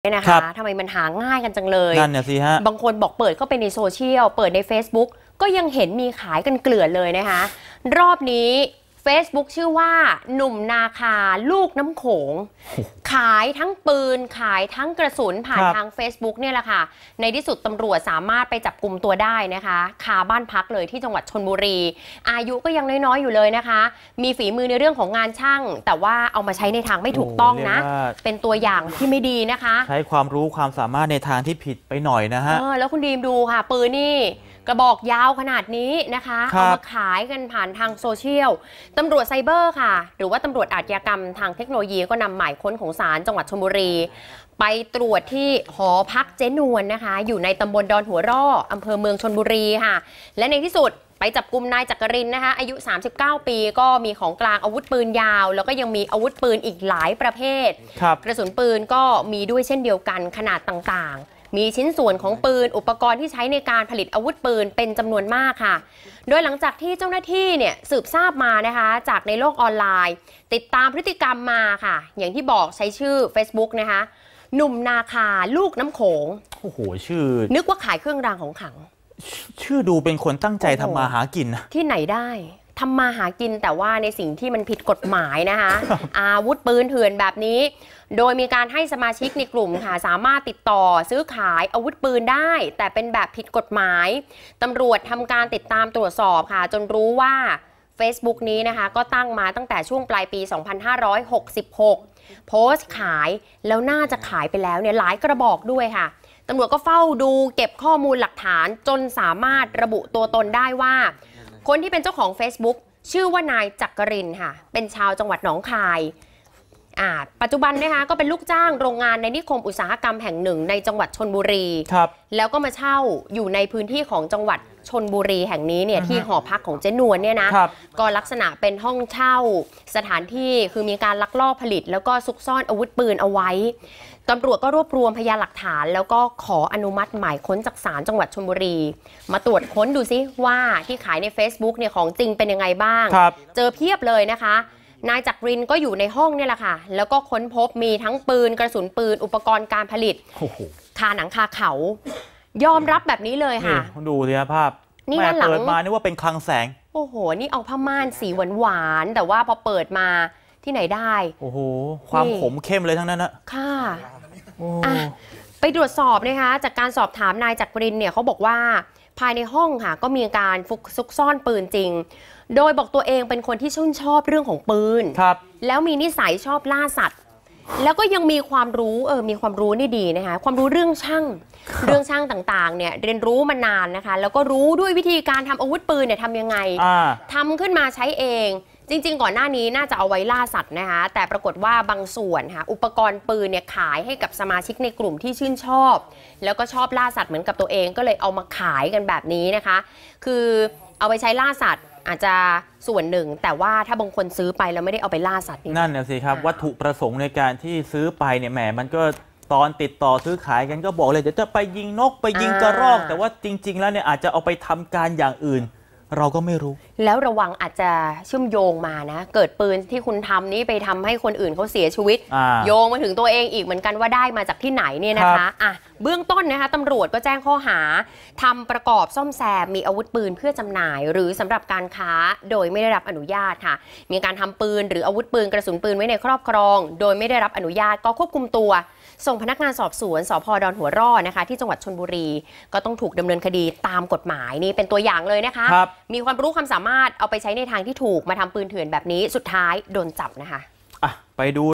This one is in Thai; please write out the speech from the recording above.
เนี่ยนะคะคทำไมมันหาง่ายกันจังเลย นั่นเนี่ยสิฮะ บางคนบอกเปิดเข้าไปในโซเชียล เปิดใน Facebook ก็ยังเห็นมีขายกันเกลือนเลยนะคะ รอบนี้ Facebook ชื่อว่าหนุ่มนาคา ลูกน้ำโขง ขายทั้งปืนขายทั้งกระสุนผ่านทาง Facebook เนี่ยแหละค่ะ ในที่สุดตำรวจสามารถไปจับกลุ่มตัวได้นะคะคาบ้านพักเลยที่จังหวัดชนบุรี อายุก็ยังน้อย ๆ อยู่เลยนะคะ มีฝีมือในเรื่องของงานช่าง แต่ว่าเอามาใช้ในทางไม่ถูกต้องนะ เป็นตัวอย่างที่ไม่ดีนะคะ ใช้ความรู้ความสามารถในทางที่ผิดไปหน่อยนะฮะแล้วคุณดีมดูค่ะ ปืนนี่กระบอกยาวขนาดนี้นะคะคเอามาขายกันผ่านทางโซเชียลตำรวจไซเบอร์ค่ะ หรือว่าตำรวจอาชญากรรมทางเทคโนโลยีก็นำหมายค้นของศาลจังหวัดชลบุรี ไปตรวจที่หอพักเจนวนนะคะอยู่ในตำบลดอนหัวร่ออำเภอเมืองชนบุรีค่ะ และในที่สุดไปจับกลุ่มนายจักรินนะคะอายุ 39 ปีก็มีของกลางอาวุธปืนยาว แล้วก็ยังมีอาวุธปืนอีกหลายประเภทกระสุนปืนก็มีด้วยเช่นเดียวกันขนาดต่างๆมีชิ้นส่วนของปืนอุปกรณ์ที่ใช้ในการผลิตอาวุธปืนเป็นจำนวนมากค่ะ โดยหลังจากที่เจ้าหน้าที่เนี่ยสืบทราบมานะคะ จากในโลกออนไลน์ ติดตามพฤติกรรมมาค่ะ อย่างที่บอกใช้ชื่อ Facebook นะคะ หนุ่มนาคาลูกน้ำโขงโอ้โห ชื่อ นึกว่าขายเครื่องรางของขลัง ชื่อดูเป็นคนตั้งใจทำมาหากิน ที่ไหนได้ทำมาหากินแต่ว่าในสิ่งที่มันผิดกฎหมายนะคะอาวุธปืนเถื่อนแบบนี้ โดยมีการให้สมาชิกในกลุ่มค่ะ สามารถติดต่อซื้อขายอาวุธปืนได้ แต่เป็นแบบผิดกฎหมายตำรวจทำการติดตามตรวจสอบค่ะ จนรู้ว่า Facebook นี้นะคะ ก็ตั้งมาตั้งแต่ช่วงปลายปี 2566 โพสต์ขายแล้วน่าจะขายไปแล้วเนี่ยหลายกระบอกด้วยค่ะตำรวจก็เฝ้าดูเก็บข้อมูลหลักฐานจนสามารถระบุตัวตนได้ว่าคนที่เป็นเจ้าของ Facebook ชื่อว่านายจักรินค่ะเป็นชาวจังหวัดหนองคายอาจปัจจุบันนะคะก็เป็นลูกจ้างโรงงานในนิคมอุตสาหกรรมแห่งหนึ่งในจังหวัดชนบุรีครับ แล้วก็มาเช่าอยู่ในพื้นที่ของจังหวัดชนบุรี แห่งนี้เนี่ยที่หอพักของเจนวนเนี่ยนะก็ลักษณะเป็นห้องเช่าสถานที่คือมีการลักลอบผลิต แล้วก็ซุกซ่อนอาวุธปืนเอาไว้ตำรวจก็รวบรวมพยานหลักฐาน แล้วก็ขออนุมัติหมายค้นจากศาลจังหวัดชนบุรี มาตรวจค้นดูซิว่าที่ขายใน Facebook เนี่ยของจริงเป็นยังไงบ้างเจอเพียบเลยนะคะนายจักรินก็อยู่ในห้องนี่แหละค่ะ แล้วก็ค้นพบมีทั้งปืนกระสุนปืนอุปกรณ์การผลิตคาหนังคาเขา ยอมรับแบบนี้เลยค่ะ ดูสิภาพนี่นหลังเปิดมานี่ว่าเป็นคลังแสง โอ้โห นี่เอาผ้าม่านสีหวานหวานแต่ว่าพอเปิดมาที่ไหนได้ โอ้โห ความขมเข้มเลยทั้งนั้นนะค่ะ ไปตรวจสอบนะคะ จากการสอบถามนายจักรินเนี่ยเขาบอกว่าภายในห้องค่ะก็มีการฟุกซุกซ่อนปืนจริง โดยบอกตัวเองเป็นคนที่ชื่นชอบเรื่องของปืน ครับ แล้วมีนิสัยชอบล่าสัตว์ แล้วก็ยังมีความรู้เออมีความรู้นี่ดีนะคะ ความรู้เรื่องช่าง เรื่องช่างต่างๆเนี่ยเรียนรู้มานานนะคะ แล้วก็รู้ด้วยวิธีการทำอาวุธปืนเนี่ยทำยังไงทำขึ้นมาใช้เองจริงๆ ก่อนหน้านี้น่าจะเอาไว้ล่าสัตว์นะคะแต่ปรากฏว่าบางส่วนค่ะอุปกรณ์ปืนเนี่ยขายให้กับสมาชิกในกลุ่มที่ชื่นชอบ แล้วก็ชอบล่าสัตว์เหมือนกับตัวเองก็เลยเอามาขายกันแบบนี้นะคะ คือเอาไปใช้ล่าสัตว์อาจจะส่วนหนึ่ง แต่ว่าถ้าบางคนซื้อไปแล้วไม่ได้เอาไปล่าสัตว์ นั่นน่ะสิครับ วัตถุประสงค์ในการที่ซื้อไปเนี่ยแหมมันก็ตอนติดต่อซื้อขายกันก็บอกเลยเดี๋ยวจะไปยิงนกไปยิงกระรอก แต่ว่าจริงๆ แล้วเนี่ยอาจจะเอาไปทำการอย่างอื่นเราก็ไม่รู้ แล้วระวังอาจจะเชื่อมโยงมานะเกิดปืนที่คุณทำนี้ไปทำให้คนอื่นเขาเสียชีวิต โยงมาถึงตัวเองอีกเหมือนกันว่าได้มาจากที่ไหนเนี่ยนะคะอ่ะเบื้องต้นนะคะตำรวจก็แจ้งข้อหา ทำประกอบซ่อมแซมมีอาวุธปืนเพื่อจำหน่าย หรือสำหรับการค้าโดยไม่ได้รับอนุญาตค่ะ มีการทำปืนหรืออาวุธปืนกระสุนปืนไว้ในครอบครอง โดยไม่ได้รับอนุญาตก็ควบคุมตัวส่งพนักงานสอบสวนสพดอนหัวร่อนะคะที่จังหวัดชนบุรี ก็ต้องถูกดำเนินคดีตามกฎหมายนี่เป็นตัวอย่างเลยนะคะคมีความรู้ความสามารถเอาไปใช้ในทางที่ถูกมาทำปืนเถื่อนแบบนี้สุดท้ายโดนจับนะคะะไปดู